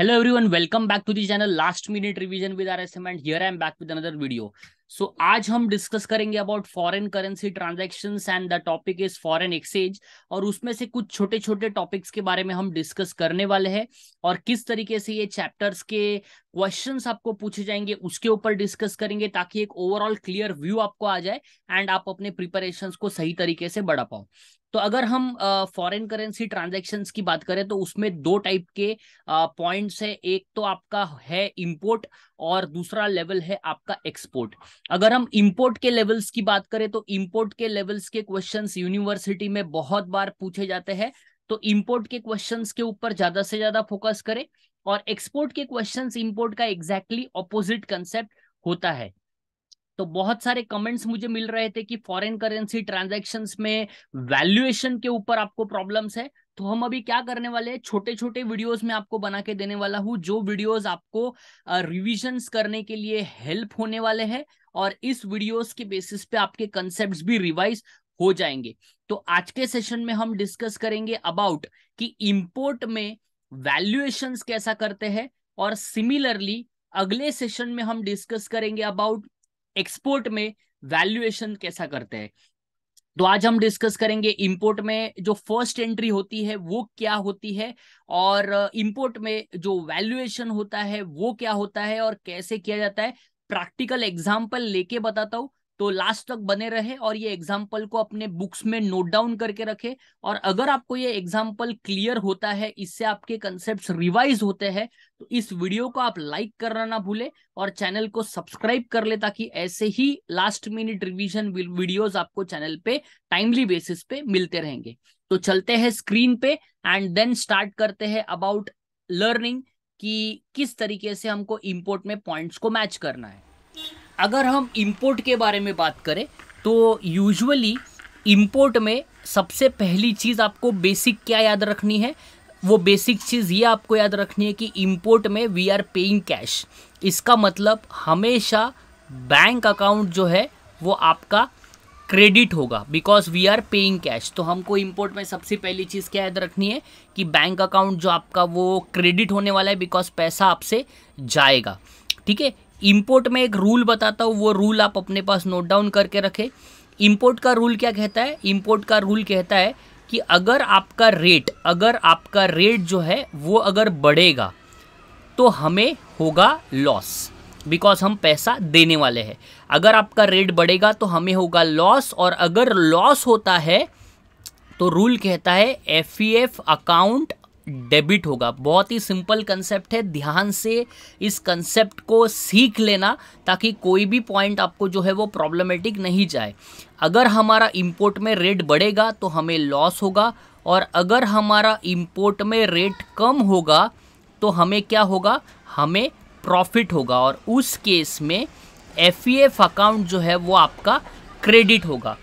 hello everyone welcome back to the channel last minute revision with R S M and here I am back with another video so आज हम discuss करेंगे about foreign currency transaction and the topic is foreign exchange और उसमें से कुछ छोटे छोटे topics के बारे में हम डिस्कस करने वाले हैं और किस तरीके से ये चैप्टर्स के क्वेश्चन आपको पूछे जाएंगे उसके ऊपर डिस्कस करेंगे ताकि एक ओवरऑल क्लियर व्यू आपको आ जाए एंड आप अपने प्रिपरेशन को सही तरीके से बढ़ा पाओ तो अगर हम फॉरेन करेंसी ट्रांजेक्शन की बात करें तो उसमें दो टाइप के पॉइंट्स है एक तो आपका है इम्पोर्ट और दूसरा लेवल है आपका एक्सपोर्ट अगर हम इम्पोर्ट के लेवल्स की बात करें तो इम्पोर्ट के लेवल्स के क्वेश्चंस यूनिवर्सिटी में बहुत बार पूछे जाते हैं तो इम्पोर्ट के क्वेश्चंस के ऊपर ज्यादा से ज्यादा फोकस करें और एक्सपोर्ट के क्वेश्चंस इम्पोर्ट का एग्जैक्टली ऑपोजिट कंसेप्ट होता है तो बहुत सारे कमेंट्स मुझे मिल रहे थे कि फॉरेन करेंसी ट्रांजेक्शन में वैल्यूएशन के ऊपर आपको प्रॉब्लम्स है तो हम अभी क्या करने वाले हैं छोटे छोटे वीडियोस में आपको बना के देने वाला हूँ जो वीडियोस आपको रिविजन करने के लिए हेल्प होने वाले हैं और इस वीडियोस के बेसिस पे आपके कंसेप्ट भी रिवाइज हो जाएंगे तो आज के सेशन में हम डिस्कस करेंगे अबाउट कि इम्पोर्ट में वैल्युएशन कैसा करते हैं और सिमिलरली अगले सेशन में हम डिस्कस करेंगे अबाउट एक्सपोर्ट में वैल्यूएशन कैसा करते हैं तो आज हम डिस्कस करेंगे इंपोर्ट में जो फर्स्ट एंट्री होती है वो क्या होती है और इंपोर्ट uh, में जो वैल्यूएशन होता है वो क्या होता है और कैसे किया जाता है प्रैक्टिकल एग्जाम्पल लेके बताता हूँ तो लास्ट तक बने रहे और ये एग्जाम्पल को अपने बुक्स में नोट डाउन करके रखे और अगर आपको ये एग्जाम्पल क्लियर होता है इससे आपके कंसेप्ट रिवाइज होते हैं तो इस वीडियो को आप लाइक करना ना भूले और चैनल को सब्सक्राइब कर ले ताकि ऐसे ही लास्ट मिनट रिविजन वीडियोज आपको चैनल पे टाइमली बेसिस पे मिलते रहेंगे तो चलते हैं स्क्रीन पे एंड देन स्टार्ट करते हैं अबाउट लर्निंग कि किस तरीके से हमको इम्पोर्ट में पॉइंट्स को मैच करना है अगर हम इम्पोर्ट के बारे में बात करें तो यूजुअली इम्पोर्ट में सबसे पहली चीज़ आपको बेसिक क्या याद रखनी है वो बेसिक चीज़ ये आपको याद रखनी है कि इम्पोर्ट में वी आर पेइंग कैश इसका मतलब हमेशा बैंक अकाउंट जो है वो आपका क्रेडिट होगा because we are paying cash तो हमको इम्पोर्ट में सबसे पहली चीज़ क्या याद रखनी है कि बैंक अकाउंट जो आपका वो क्रेडिट होने वाला है बिकॉज पैसा आपसे जाएगा ठीक है इम्पोर्ट में एक रूल बताता हूँ वो रूल आप अपने पास नोट डाउन करके रखें इम्पोर्ट का रूल क्या कहता है इम्पोर्ट का रूल कहता है कि अगर आपका रेट अगर आपका रेट जो है वो अगर बढ़ेगा तो हमें होगा लॉस बिकॉज हम पैसा देने वाले हैं अगर आपका रेट बढ़ेगा तो हमें होगा लॉस और अगर लॉस होता है तो रूल कहता है एफ अकाउंट e डेबिट होगा बहुत ही सिंपल कंसेप्ट है ध्यान से इस कंसेप्ट को सीख लेना ताकि कोई भी पॉइंट आपको जो है वो प्रॉब्लमेटिक नहीं जाए अगर हमारा इंपोर्ट में रेट बढ़ेगा तो हमें लॉस होगा और अगर हमारा इंपोर्ट में रेट कम होगा तो हमें क्या होगा हमें प्रॉफिट होगा और उस केस में एफ अकाउंट e जो है वो आपका क्रेडिट होगा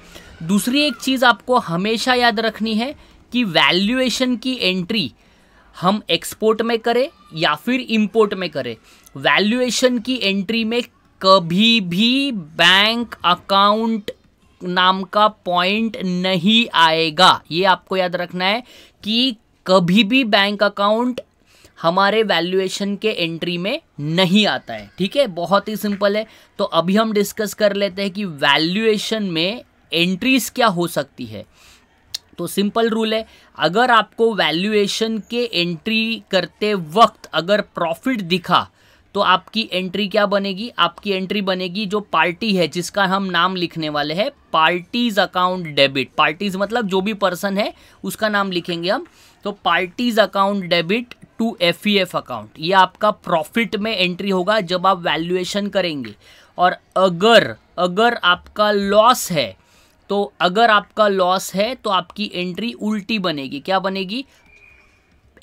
दूसरी एक चीज़ आपको हमेशा याद रखनी है कि वैल्यूएशन की एंट्री हम एक्सपोर्ट में करें या फिर इंपोर्ट में करें वैल्यूएशन की एंट्री में कभी भी बैंक अकाउंट नाम का पॉइंट नहीं आएगा ये आपको याद रखना है कि कभी भी बैंक अकाउंट हमारे वैल्यूएशन के एंट्री में नहीं आता है ठीक है बहुत ही सिंपल है तो अभी हम डिस्कस कर लेते हैं कि वैल्यूएशन में एंट्रीज क्या हो सकती है तो सिंपल रूल है अगर आपको वैल्यूएशन के एंट्री करते वक्त अगर प्रॉफिट दिखा तो आपकी एंट्री क्या बनेगी आपकी एंट्री बनेगी जो पार्टी है जिसका हम नाम लिखने वाले हैं पार्टीज अकाउंट डेबिट पार्टीज मतलब जो भी पर्सन है उसका नाम लिखेंगे हम तो parties account debit to F E F account ये आपका प्रॉफिट में एंट्री होगा जब आप वैल्यूएशन करेंगे और अगर अगर आपका लॉस है तो अगर आपका लॉस है तो आपकी एंट्री उल्टी बनेगी क्या बनेगी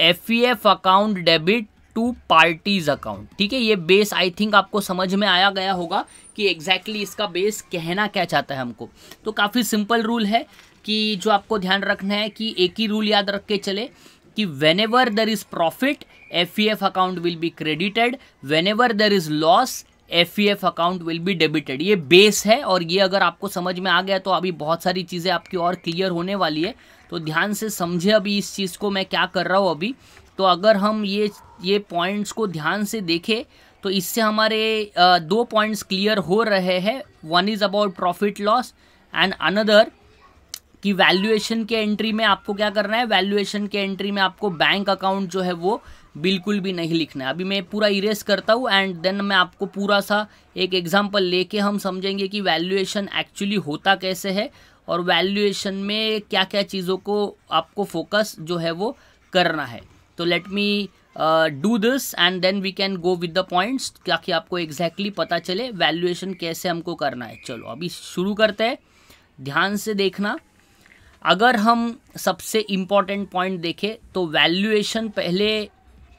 F E F account debit to parties account ठीक है ये बेस आई थिंक आपको समझ में आया गया होगा कि एग्जैक्टली exactly इसका बेस कहना क्या चाहता है हमको तो काफ़ी सिंपल रूल है कि जो आपको ध्यान रखना है कि एक ही रूल याद रख के चले कि whenever there is profit F E F account will be credited whenever there is loss F E F account will be debited ये बेस है और ये अगर आपको समझ में आ गया तो अभी बहुत सारी चीज़ें आपकी और क्लियर होने वाली है तो ध्यान से समझे अभी इस चीज़ को मैं क्या कर रहा हूँ अभी तो अगर हम ये ये पॉइंट्स को ध्यान से देखें तो इससे हमारे दो पॉइंट्स क्लियर हो रहे हैं one is about profit loss and another कि वैल्यूएशन के एंट्री में आपको क्या करना है वैल्यूएशन के एंट्री में आपको बैंक अकाउंट जो है वो बिल्कुल भी नहीं लिखना है अभी मैं पूरा इरेज करता हूँ एंड देन मैं आपको पूरा सा एक एग्जाम्पल लेके हम समझेंगे कि वैल्यूएशन एक्चुअली होता कैसे है और वैल्यूएशन में क्या क्या चीज़ों को आपको फोकस जो है वो करना है तो let me do this and then we can go with the points कि आपको एग्जैक्टली exactly पता चले वैल्यूएशन कैसे हमको करना है चलो अभी शुरू करते हैं ध्यान से देखना अगर हम सबसे इम्पॉर्टेंट पॉइंट देखें तो वैल्यूएशन पहले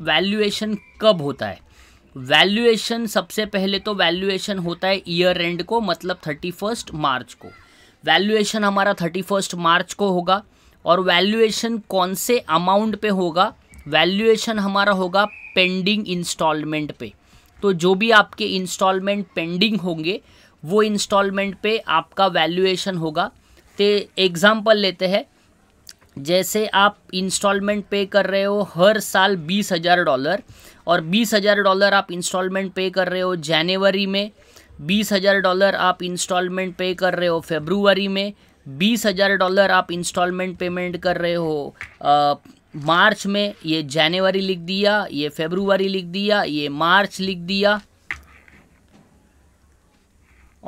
वैल्यूएशन कब होता है वैल्यूएशन सबसे पहले तो वैल्यूएशन होता है ईयर एंड को मतलब थर्टी फर्स्ट मार्च को वैल्यूएशन हमारा थर्टी फर्स्ट मार्च को होगा और वैल्यूएशन कौन से अमाउंट पे होगा वैल्यूएशन हमारा होगा पेंडिंग इंस्टॉलमेंट पे तो जो भी आपके इंस्टॉलमेंट पेंडिंग होंगे वो इंस्टॉलमेंट पे आपका वैल्यूएशन होगा तो एग्ज़ाम्पल लेते हैं जैसे आप इंस्टॉलमेंट पे कर रहे हो हर साल बीस हज़ार डॉलर और बीस हज़ार डॉलर आप इंस्टॉलमेंट पे कर रहे हो जनवरी में बीस हज़ार डॉलर आप इंस्टॉलमेंट पे कर रहे हो फेब्रुवरी में बीस हज़ार डॉलर आप इंस्टॉलमेंट पेमेंट कर रहे हो आ, मार्च में ये जनवरी लिख दिया ये फेब्रुवरी लिख दिया ये मार्च लिख दिया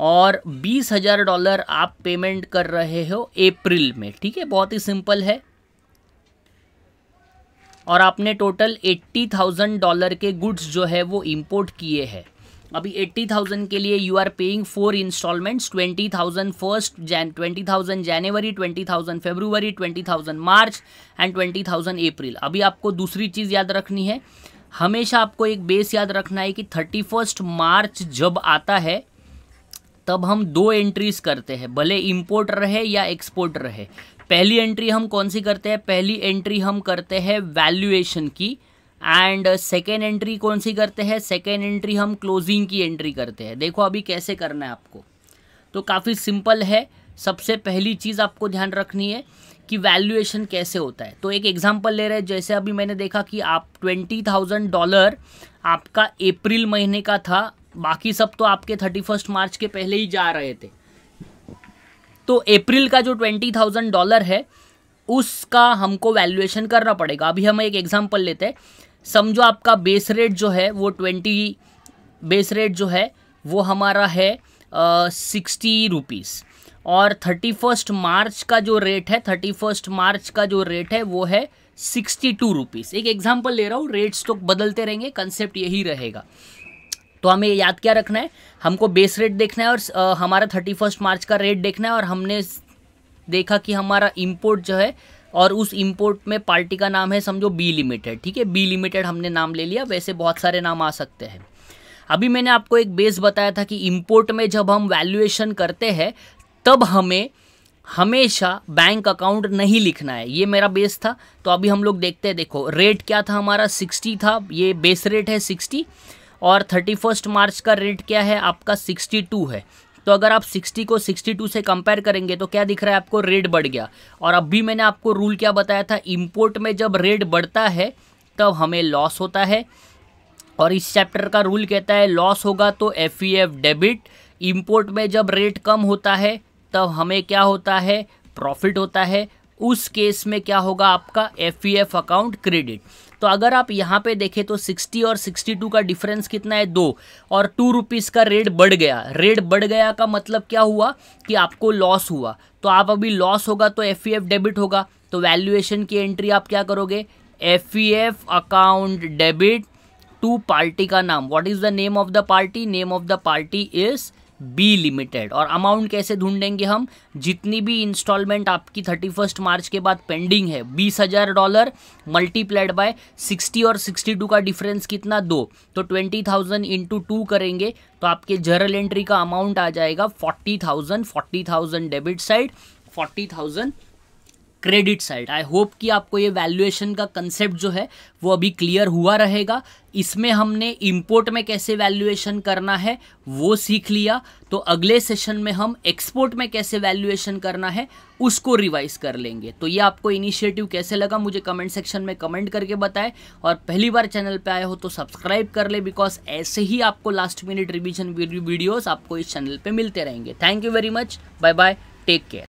और बीस हज़ार डॉलर आप पेमेंट कर रहे हो अप्रैल में ठीक है बहुत ही सिंपल है और आपने टोटल एट्टी थाउजेंड डॉलर के गुड्स जो है वो इम्पोर्ट किए हैं अभी एट्टी थाउजेंड के लिए you are paying four instalments twenty thousand first Jan twenty thousand January twenty thousand February twenty thousand March and twenty thousand April अभी आपको दूसरी चीज़ याद रखनी है हमेशा आपको एक बेस याद रखना है कि थर्टी फर्स्ट मार्च जब आता है तब हम दो एंट्रीज करते हैं भले इम्पोर्ट रहे या एक्सपोर्ट रहे पहली एंट्री हम कौन सी करते हैं पहली एंट्री हम करते हैं वैल्यूएशन की एंड सेकेंड एंट्री कौन सी करते हैं सेकेंड एंट्री हम क्लोजिंग की एंट्री करते हैं देखो अभी कैसे करना है आपको तो काफ़ी सिंपल है सबसे पहली चीज़ आपको ध्यान रखनी है कि वैल्यूएशन कैसे होता है तो एक एग्जांपल ले रहे हैं जैसे अभी मैंने देखा कि आप ट्वेंटी थाउजेंड डॉलर आपका अप्रैल महीने का था बाकी सब तो आपके थर्टी फर्स्ट मार्च के पहले ही जा रहे थे तो अप्रैल का जो ट्वेंटी थाउजेंड डॉलर है उसका हमको वैल्यूएशन करना पड़ेगा अभी हम एक एग्जांपल लेते हैं समझो आपका बेस रेट जो है वो ट्वेंटी बेस रेट जो है वो हमारा है सिक्सटी रुपीज़ और थर्टी फर्स्ट मार्च का जो रेट है थर्टी फर्स्ट मार्च का जो रेट है वो है सिक्सटी टू रुपीज़ एक एग्जाम्पल ले रहा हूँ रेट्स तो बदलते रहेंगे कंसेप्ट यही रहेगा तो हमें याद क्या रखना है हमको बेस रेट देखना है और हमारा थर्टी फर्स्ट मार्च का रेट देखना है और हमने देखा कि हमारा इम्पोर्ट जो है और उस इम्पोर्ट में पार्टी का नाम है समझो बी लिमिटेड ठीक है बी लिमिटेड हमने नाम ले लिया वैसे बहुत सारे नाम आ सकते हैं अभी मैंने आपको एक बेस बताया था कि इम्पोर्ट में जब हम वैल्यूएशन करते हैं तब हमें हमेशा बैंक अकाउंट नहीं लिखना है ये मेरा बेस था तो अभी हम लोग देखते हैं देखो रेट क्या था हमारा सिक्सटी था ये बेस रेट है सिक्सटी और थर्टी फर्स्ट मार्च का रेट क्या है आपका सिक्सटी टू है तो अगर आप 60 को 62 से कंपेयर करेंगे तो क्या दिख रहा है आपको रेट बढ़ गया और अभी मैंने आपको रूल क्या बताया था इम्पोर्ट में जब रेट बढ़ता है तब हमें लॉस होता है और इस चैप्टर का रूल कहता है लॉस होगा तो एफ डेबिट इम्पोर्ट में जब रेट कम होता है तब हमें क्या होता है प्रॉफिट होता है उस केस में क्या होगा आपका एफ अकाउंट क्रेडिट तो अगर आप यहाँ पे देखें तो 60 और 62 का डिफरेंस कितना है दो और टू रुपीज़ का रेट बढ़ गया रेट बढ़ गया का मतलब क्या हुआ कि आपको लॉस हुआ तो आप अभी लॉस होगा तो एफ डेबिट e होगा तो वैल्यूएशन की एंट्री आप क्या करोगे F account debit to party का नाम what is the name of the party name of the party is B limited और अमाउंट कैसे ढूंढेंगे हम जितनी भी इंस्टॉलमेंट आपकी थर्टी फर्स्ट मार्च के बाद पेंडिंग है बीस हज़ार डॉलर मल्टीप्लाइड बाय सिक्सटी और सिक्सटी टू का डिफरेंस कितना दो तो ट्वेंटी थाउजेंड इंटू टू करेंगे तो आपके जर्नल एंट्री का अमाउंट आ जाएगा forty thousand forty thousand debit side forty thousand credit side I hope कि आपको ये वैल्यूएशन का कंसेप्ट जो है वो अभी क्लियर हुआ रहेगा इसमें हमने इम्पोर्ट में कैसे वैल्यूएशन करना है वो सीख लिया तो अगले सेशन में हम एक्सपोर्ट में कैसे वैल्यूएशन करना है उसको रिवाइज कर लेंगे तो ये आपको इनिशिएटिव कैसे लगा मुझे कमेंट सेक्शन में कमेंट करके बताएं और पहली बार चैनल पे आए हो तो सब्सक्राइब कर ले बिकॉज ऐसे ही आपको लास्ट मिनट रिविजन वीडियोज़ आपको इस चैनल पर मिलते रहेंगे thank you very much bye bye take care